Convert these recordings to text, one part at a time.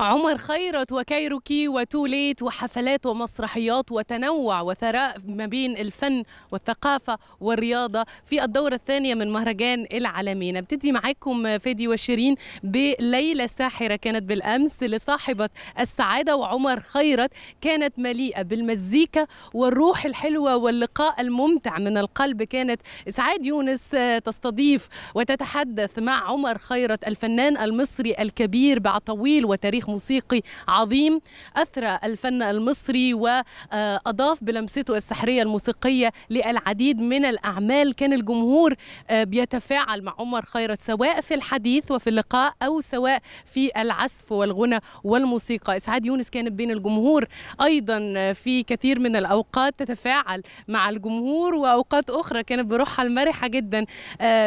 عمر خيرت وكايروكي وتوليت وحفلات ومسرحيات وتنوع وثراء ما بين الفن والثقافة والرياضة في الدورة الثانية من مهرجان العالمي نبتدي معاكم فادي وشيرين بليلة ساحرة كانت بالأمس لصاحبة السعادة وعمر خيرت كانت مليئة بالمزيكا والروح الحلوة واللقاء الممتع من القلب كانت إسعاد يونس تستضيف وتتحدث مع عمر خيرت الفنان المصري الكبير بعد طويل وتاريخ تاريخ موسيقي عظيم أثرى الفن المصري وأضاف بلمسته السحرية الموسيقية للعديد من الأعمال كان الجمهور بيتفاعل مع عمر خيرت سواء في الحديث وفي اللقاء أو سواء في العزف والغنى والموسيقى إسعاد يونس كانت بين الجمهور أيضا في كثير من الأوقات تتفاعل مع الجمهور وأوقات أخرى كانت بروحها المرحة جدا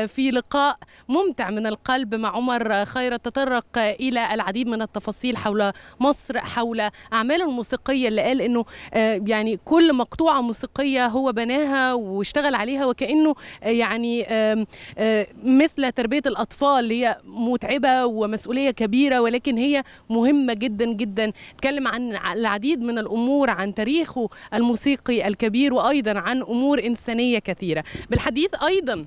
في لقاء ممتع من القلب مع عمر خيرت تطرق إلى العديد من التفاصيل تفاصيل حول مصر حول اعماله الموسيقيه اللي قال انه آه، يعني كل مقطوعه موسيقيه هو بناها واشتغل عليها وكانه آه، يعني آه، مثل تربيه الاطفال اللي هي متعبه ومسؤوليه كبيره ولكن هي مهمه جدا جدا اتكلم عن العديد من الامور عن تاريخه الموسيقي الكبير وايضا عن امور انسانيه كثيره بالحديث ايضا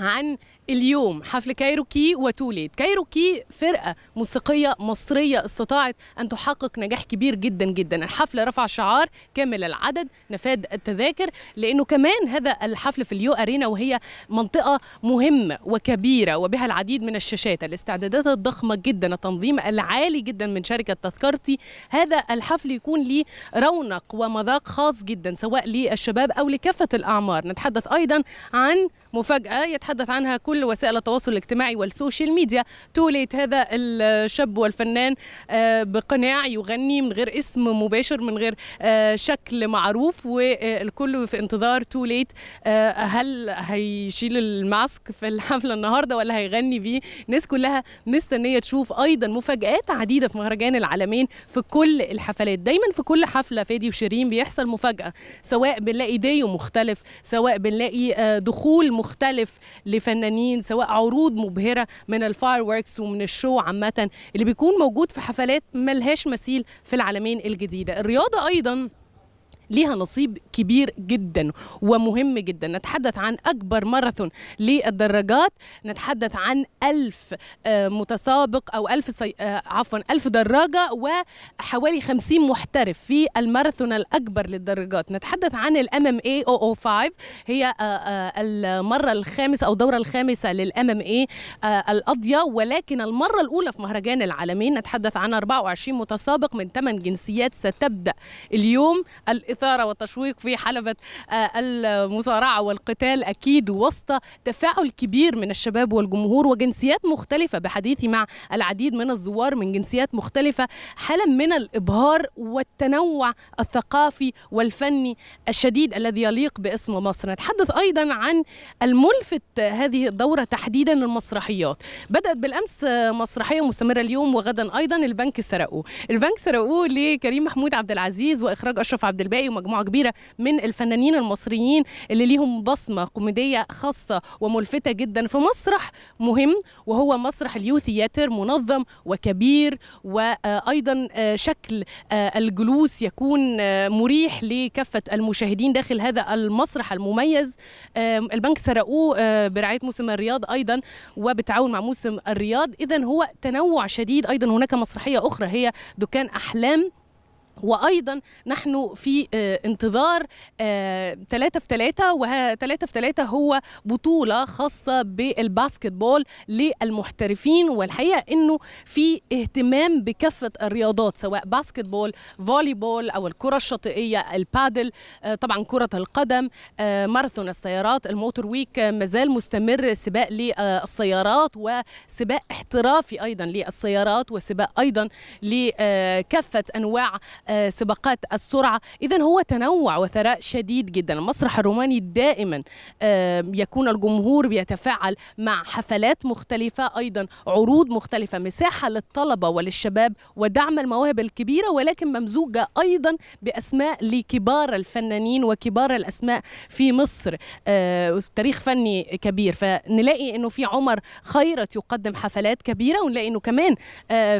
عن اليوم حفل كايروكي وتوليد كايروكي فرقة موسيقية مصرية استطاعت أن تحقق نجاح كبير جدا جدا الحفل رفع شعار كامل العدد نفاد التذاكر لأنه كمان هذا الحفل في اليو أرينا وهي منطقة مهمة وكبيرة وبها العديد من الشاشات الاستعدادات الضخمة جدا التنظيم العالي جدا من شركة تذكرتي هذا الحفل يكون لي رونق ومذاق خاص جدا سواء للشباب أو لكافة الأعمار نتحدث أيضا عن مفاجأة تتحدث عنها كل وسائل التواصل الاجتماعي والسوشيال ميديا توليت هذا الشاب والفنان آه، بقناع يغني من غير اسم مباشر من غير آه، شكل معروف والكل في انتظار توليت آه، هل هيشيل الماسك في الحفلة النهاردة ولا هيغني بيه الناس كلها مستنية تشوف أيضا مفاجآت عديدة في مهرجان العالمين في كل الحفلات دايما في كل حفلة فادي وشيرين بيحصل مفاجأة سواء بنلاقي دايو مختلف سواء بنلاقي دخول مختلف لفنانين سواء عروض مبهره من الفايروركس ومن الشو عامه اللي بيكون موجود في حفلات ملهاش مثيل في العالمين الجديده الرياضه ايضا ليها نصيب كبير جدا ومهم جدا نتحدث عن أكبر ماراثون للدراجات نتحدث عن ألف آه، متسابق أو ألف سي... آه، عفوا ألف دراجة وحوالي 50 محترف في الماراثون الأكبر للدراجات نتحدث عن الـ MMA 005 هي آه، المرة الخامسة أو الدورة الخامسة للـ MMA القاضية ولكن المرة الأولى في مهرجان العالمين نتحدث عن 24 متسابق من 8 جنسيات ستبدأ اليوم الإصابة الإثارة والتشويق في حلبة آه، المصارعة والقتال أكيد وسط تفاعل كبير من الشباب والجمهور وجنسيات مختلفة بحديثي مع العديد من الزوار من جنسيات مختلفة حالة من الإبهار والتنوع الثقافي والفني الشديد الذي يليق باسم مصر نتحدث أيضا عن الملفت هذه الدورة تحديدا المسرحيات بدأت بالأمس مسرحية مستمرة اليوم وغدا أيضا البنك سرقوه البنك سرقوه لكريم محمود عبد العزيز وإخراج أشرف عبد الباقي هتلاقي مجموعه كبيره من الفنانين المصريين اللي ليهم بصمه كوميديه خاصه وملفته جدا في مسرح مهم وهو مسرح اليو ثياتر منظم وكبير وايضا آه، شكل آه، الجلوس يكون آه، مريح لكافه المشاهدين داخل هذا المسرح المميز البنك سرقوه برعايه موسم الرياض ايضا وبالتعاون مع موسم الرياض اذا هو تنوع شديد ايضا هناك مسرحيه اخرى هي دكان احلام وايضا نحن في آه، انتظار 3 آه، في 3 و3 في 3 هو بطوله خاصه بالباسكت بول للمحترفين والحقيقه انه في اهتمام بكافه الرياضات سواء باسكت بول فولي بول او الكره الشاطئيه البادل آه، طبعا كره القدم ماراثون السيارات الموتور ويك مازال مستمر سباق للسيارات وسباق احترافي ايضا للسيارات وسباق ايضا لكافه انواع آه، سباقات السرعه اذا هو تنوع وثراء شديد جدا المسرح الروماني دائما آه، يكون الجمهور بيتفاعل مع حفلات مختلفه ايضا عروض مختلفه مساحه للطلبه وللشباب ودعم المواهب الكبيره ولكن ممزوجه ايضا باسماء لكبار الفنانين وكبار الاسماء في مصر آه، تاريخ فني كبير فنلاقي انه في عمر خيرت يقدم حفلات كبيره ونلاقي انه كمان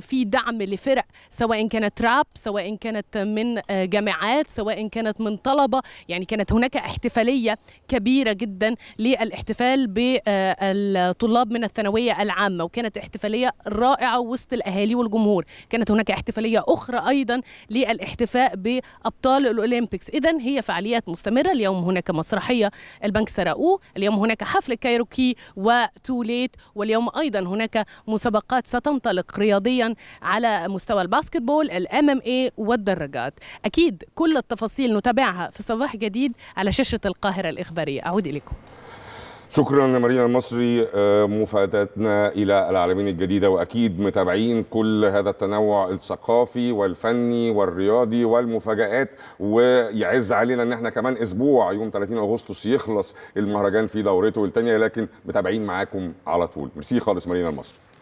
في دعم لفرق سواء كانت راب سواء كانت كانت من آه، جامعات سواء كانت من طلبه يعني كانت هناك احتفاليه كبيره جدا للاحتفال بالطلاب آه، من الثانويه العامه وكانت احتفاليه رائعه وسط الاهالي والجمهور كانت هناك احتفاليه اخرى ايضا للاحتفاء بابطال الاولمبيكس اذا هي فعاليات مستمره اليوم هناك مسرحيه البنك سرقوه اليوم هناك حفل كايروكي وتوليت واليوم ايضا هناك مسابقات ستنطلق رياضيا على مستوى الباسكتبول الام ام اي والدراجات أكيد كل التفاصيل نتابعها في صباح جديد على شاشة القاهرة الإخبارية أعود إليكم شكرا لمارينا المصري آه، مفاداتنا الى العالمين الجديده واكيد متابعين كل هذا التنوع الثقافي والفني والرياضي والمفاجات ويعز علينا ان احنا كمان اسبوع يوم 30 اغسطس يخلص المهرجان في دورته الثانيه لكن متابعين معاكم على طول ميرسي خالص مارينا المصري